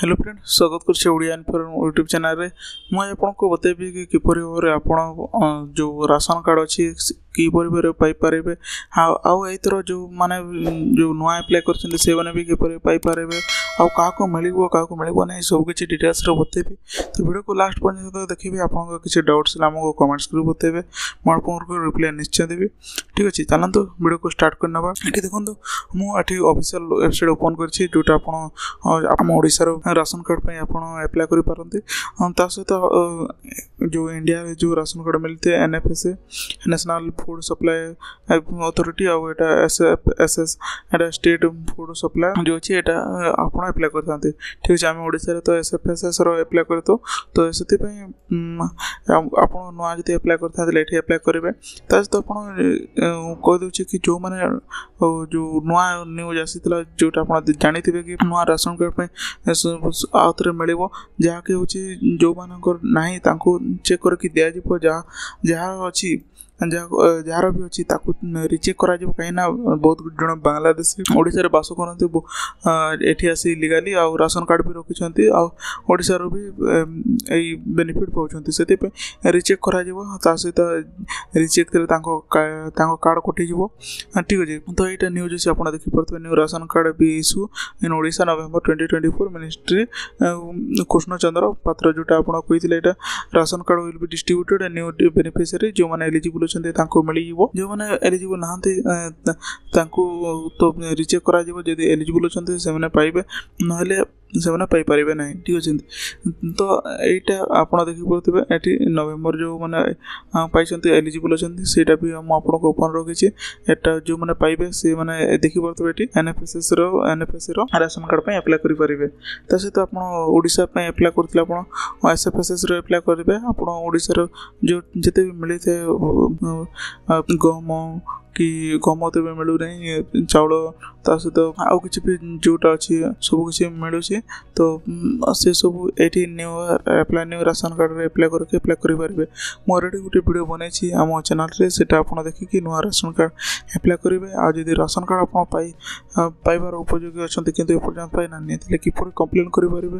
hello friend স্বাগত করছি Odia inform YouTube ଚ୍ୟାନେଲ୍ରେ ମୁଁ ଆପଣଙ୍କୁ ବତେଇବି କି କିପରି ଭାବରେ ଆପଣ ଯେଉଁ ରାସନ କାର୍ଡ଼ ଅଛି किपरि भाव पाई आईथर जो मैंने जो नुआ एप्लाय करते से भी किपर आलो क्या मिलो ना सबकि डिटेल्स बतेबी तो भिड को लास्ट पर्यटन देखिए आप किसी डाउट्स कमेंट्स को कमेंट्स बतेबे मुझे रिप्लाई निश्चय देवी ठीक अच्छे चलो तो भिड को स्टार्ट कर ना ये देखो मुझे अफिसील वेबसाइट ओपन कर राशन कार्ड पर आप्लाय करते सहित जो इंडिया जो राशन कार्ड मिलते हैं N F S A national food supply authority ଆଉ ଏଇଟା ଏସ୍ଏସ୍ ଏଇଟା ଷ୍ଟେଟ୍ ଫୁଡ୍ ସପ୍ଲାଏ ଯେଉଁ ଅଛି ଏଇଟା ଆପଣ ଆପ୍ଲାଏ କରିଥାନ୍ତି ଠିକ୍ ଅଛି ଆମେ ଓଡ଼ିଶାରେ ତ ଏସ୍ଏଫ୍ଏସ୍ଏସ୍ର ଆପ୍ଲାଏ କରିଥାଉ ତ ସେଥିପାଇଁ ଆପଣ ନୂଆ ଯଦି ଆପ୍ଲାଏ କରିଥାନ୍ତି ଏଠି ଆପ୍ଲାଏ କରିବେ ତା ସହିତ ଆପଣ କହିଦେଉଛି କି ଯେଉଁମାନେ ଯେଉଁ ନୂଆ ନ୍ୟୁଜ୍ ଆସିଥିଲା ଯେଉଁଟା ଆପଣ ଜାଣିଥିବେ କି ନୂଆ ରାସନ କାର୍ଡ଼ ପାଇଁ ଆଉ ଥରେ ମିଳିବ ଯାହାକି ହେଉଛି ଯେଉଁମାନଙ୍କର ନାହିଁ ତାଙ୍କୁ ଚେକ୍ କରିକି ଦିଆଯିବ ଯାହା ଯାହା ଅଛି ଯାହାର ବି ଅଛି ତାକୁ ରିଜେକ୍ଟ କରାଯିବ କାହିଁକିନା ବହୁତ ଜଣ ବାଂଲାଦେଶୀ ଓଡ଼ିଶାରେ ବାସ କରନ୍ତି ଏଠି ଆସି ଇଲିଗାଲି ଆଉ ରାସନ କାର୍ଡ଼ ବି ରଖିଛନ୍ତି ଆଉ ଓଡ଼ିଶାରୁ ବି ଏଇ ବେନିଫିଟ୍ ପାଉଛନ୍ତି ସେଥିପାଇଁ ରିଚେକ୍ କରାଯିବ ତା ସହିତ ରିଚେକ୍ରେ ତାଙ୍କ ତାଙ୍କ କାର୍ଡ଼ କଟିଯିବ ଠିକ୍ ଅଛି ତ ଏଇଟା ନ୍ୟୁଜ୍ ଅଛି ଆପଣ ଦେଖିପାରୁଥିବେ new ration card be issue in Odisha November twenty twenty four ministry Krishnachandra Patra ଯେଉଁଟା ଆପଣ କହିଥିଲେ ଏଇଟା ration card will be distributed new beneficiary ଯେଉଁମାନେ ଏଲିଜିବୁଲ୍ ହେଉଛନ୍ତି ତାଙ୍କୁ ମିଳିଯିବ ଯେଉଁମାନେ ଏଲିଜିବୁଲ୍ ନାହାନ୍ତି ତାଙ୍କୁ ତ ରିଜେକ୍ଟ କରାଯିବ ଯଦି ଏଲିଜିବୁଲ୍ ଅଛନ୍ତି ସେମାନେ ପାଇବେ ନହେଲେ ସେମାନେ ପାଇପାରିବେ ନାହିଁ ଠିକ୍ ଅଛି ତ ଏଇଟା ଆପଣ ଦେଖିପାରୁଥିବେ ଏଠି ନଭେମ୍ବର ଯେଉଁମାନେ ପାଇଛନ୍ତି ଏଲିଜିବୁଲ୍ ଅଛନ୍ତି ସେଇଟା ବି ମୁଁ ଆପଣଙ୍କୁ ଓପନ୍ ରଖିଛି ଏଟା ଯେଉଁମାନେ ପାଇବେ ସେମାନେ ଦେଖିପାରୁଥିବେ ଏଠି ଏନ୍ଏଫ୍ଏସ୍ଏସ୍ର ଏନ୍ଏଫ୍ଏସ୍ସିର ରାସନ କାର୍ଡ଼ ପାଇଁ ଆପ୍ଲାଏ କରିପାରିବେ ତା ସହିତ ଆପଣ ଓଡ଼ିଶା ପାଇଁ ଆପ୍ଲାଏ କରିଥିଲେ ଆପଣ ଏସ୍ଏଫ୍ଏସ୍ଏସ୍ରେ ଆପ୍ଲାଏ କରିବେ ଆପଣ ଓଡ଼ିଶାର ଯେଉଁ ଯେତେ ବି ମିଳିଥାଏ ଗହମ କି ଗହମ ତେବେ ମିଳୁନାହିଁ ଚାଉଳ ତା ସହିତ ଆଉ କିଛି ବି ଯେଉଁଟା ଅଛି ସବୁ କିଛି ମିଳୁଛି ତ ସେସବୁ ଏଠି ନ୍ୟୁ ଆପ୍ଲାଏ ନ୍ୟୁ ରାସନ କାର୍ଡ଼ରେ ଆପ୍ଲାଏ କରିକି ଆପ୍ଲାଏ କରିପାରିବେ ମୁଁ ଅଲରେଡ଼ି ଗୋଟେ ଭିଡ଼ିଓ ବନେଇଛି ଆମ ଚ୍ୟାନେଲ୍ରେ ସେଟା ଆପଣ ଦେଖିକି ନୂଆ ରାସନ କାର୍ଡ଼ ଆପ୍ଲାଏ କରିବେ ଆଉ ଯଦି ରାସନ କାର୍ଡ଼ ଆପଣ ପାଇ ପାଇବାର ଉପଯୋଗୀ ଅଛନ୍ତି କିନ୍ତୁ ଏପର୍ଯ୍ୟନ୍ତ ପାଇନାହାନ୍ତି ତାହେଲେ କିପରି କମ୍ପ୍ଲେନ୍ କରିପାରିବେ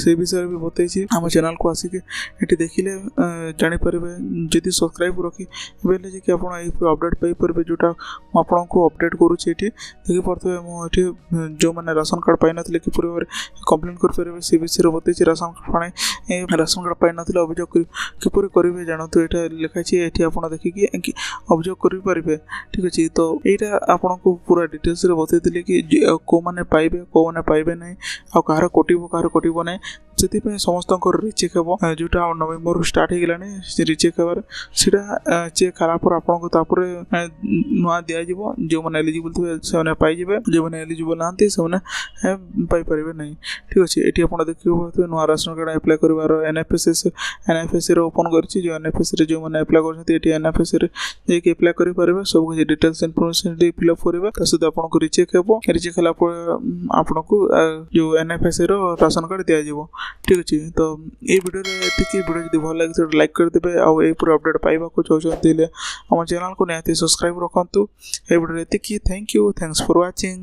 ସେ ବିଷୟରେ ବି ବତେଇଛି ଆମ ଚ୍ୟାନେଲ୍କୁ ଆସିକି ଏଠି ଦେଖିଲେ ଜାଣିପାରିବେ ଯଦି ସବସ୍କ୍ରାଇବ୍ ରଖି ବେଲେ ଯାଇକି ଆପଣ ଏହିପରି ଅପଡ଼େଟ୍ ପାଇପାରିବେ ଯେଉଁଟା ମୁଁ ଆପଣଙ୍କୁ ଅପଡ଼େଟ୍ କରୁଛି ଏଠି ଦେଖିପାରିବେ ପାରୁଥିବେ ମୁଁ ଏଠି ଯେଉଁମାନେ ରାସନ କାର୍ଡ଼ ପାଇନଥିଲେ କିପରି ଭାବରେ କମ୍ପ୍ଲେନ୍ କରିପାରିବେ ସେ ବିଷୟରେ ବତେଇଛି ରାସନ କାର୍ଡ଼ ପାଇଁ ରାସନ କାର୍ଡ଼ ପାଇନଥିଲେ ଅଭିଯୋଗ କିପରି କରିବେ ଜାଣନ୍ତୁ ଏଇଟା ଲେଖାଛି ଏଠି ଆପଣ ଦେଖିକି ଅଭିଯୋଗ କରିପାରିବେ ଠିକ୍ ଅଛି ତ ଏଇଟା ଆପଣଙ୍କୁ ପୁରା ଡିଟେଲ୍ସରେ ବତେଇଥିଲେ କି କେଉଁମାନେ ପାଇବେ କେଉଁମାନେ ପାଇବେ ନାହିଁ ଆଉ କାହାର କଟିବ କାହାର କଟିବ ନାହିଁ ସେଥିପାଇଁ ସମସ୍ତଙ୍କର ରିଚେକ୍ ହେବ ଯେଉଁଟା ନଭେମ୍ବରରୁ ଷ୍ଟାର୍ଟ ହେଇଗଲାଣି ସେ ରିଚେକ୍ ହେବାରେ ସେଇଟା ଚେକ୍ ହେଲା ପରେ ଆପଣଙ୍କୁ ତାପରେ ନୂଆ ଦିଆଯିବ ଯେଉଁମାନେ ଏଲିଜିବୁଲ୍ ଥିବେ ସେମାନେ ପାଇଯିବେ ଯେଉଁମାନେ ଏଲିଜିବୁଲ୍ ନାହାନ୍ତି ସେମାନେ ପାଇପାରିବେ ନାହିଁ ଠିକ୍ ଅଛି ଏଠି ଆପଣ ଦେଖିପାରୁଥିବେ ନୂଆ ରାସନ କାର୍ଡ଼ ଆପ୍ଲାଏ କରିବାର ଏନ୍ଏଫ୍ଏସ୍ଏସ୍ ଏନ୍ଏଫ୍ଏସ୍ସିରେ ଓପନ୍ କରିଛି ଯେଉଁ ଏନ୍ଏଫ୍ଏସ୍ସିରେ ଯେଉଁମାନେ ଆପ୍ଲାଏ କରୁଛନ୍ତି ଏଠି ଏନ୍ଏଫ୍ଏସ୍ସିରେ ଯାଇକି ଆପ୍ଲାଏ କରିପାରିବେ ସବୁ କିଛି ଡିଟେଲ୍ସ ଇନଫର୍ମେସନ୍ ଟିକେ ଫିଲ୍ଅପ୍ କରିବେ ତା ସହିତ ଆପଣଙ୍କୁ ରିଚେକ୍ ହେବ ରିଚେକ୍ ହେଲା ପରେ ଆପଣଙ୍କୁ ଯେଉଁ ଏନ୍ଏଫ୍ଏସ୍ସିର ରାସନ କାର୍ଡ଼ ଦିଆଯିବ ঠিক আছে ତ ଏଇ ଭିଡ଼ିଓରେ ଏତିକି ଭିଡ଼ିଓ ଯଦି ଭଲ ଲାଗିଛି ସେଟା ଲାଇକ୍ କରିଦେବେ ଆଉ ଏହିପରି ଅପଡ଼େଟ୍ ପାଇବାକୁ ଚାହୁଁଛନ୍ତି ହେଲେ ଆମ ଚ୍ୟାନେଲ୍କୁ ନିହାତି ସବସ୍କ୍ରାଇବ୍ ରଖନ୍ତୁ ଏ ଭିଡ଼ିଓରେ ଏତିକି thank you thanks for watching